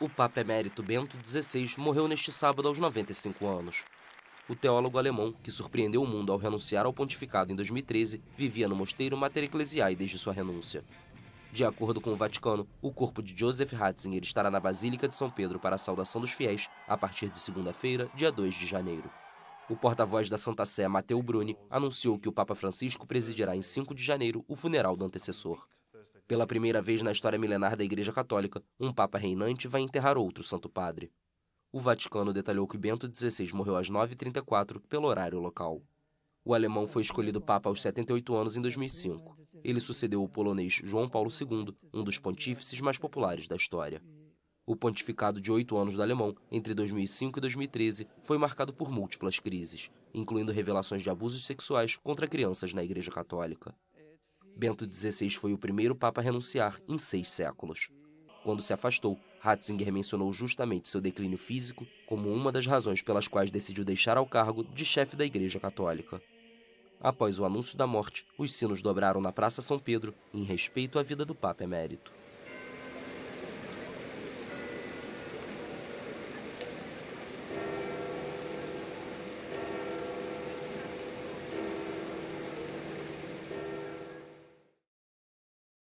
O Papa Emérito Bento XVI morreu neste sábado aos 95 anos. O teólogo alemão, que surpreendeu o mundo ao renunciar ao pontificado em 2013, vivia no mosteiro Mater Ecclesiae desde sua renúncia. De acordo com o Vaticano, o corpo de Joseph Ratzinger estará na Basílica de São Pedro para a saudação dos fiéis a partir de segunda-feira, dia 2 de janeiro. O porta-voz da Santa Sé, Matteo Bruni, anunciou que o Papa Francisco presidirá em 5 de janeiro o funeral do antecessor. Pela primeira vez na história milenar da Igreja Católica, um Papa reinante vai enterrar outro Santo Padre. O Vaticano detalhou que Bento XVI morreu às 9h34 pelo horário local. O alemão foi escolhido Papa aos 78 anos em 2005. Ele sucedeu o polonês João Paulo II, um dos pontífices mais populares da história. O pontificado de oito anos do alemão, entre 2005 e 2013, foi marcado por múltiplas crises, incluindo revelações de abusos sexuais contra crianças na Igreja Católica. Bento XVI foi o primeiro Papa a renunciar em seis séculos. Quando se afastou, Ratzinger mencionou justamente seu declínio físico como uma das razões pelas quais decidiu deixar ao cargo de chefe da Igreja Católica. Após o anúncio da morte, os sinos dobraram na Praça São Pedro em respeito à vida do Papa Emérito.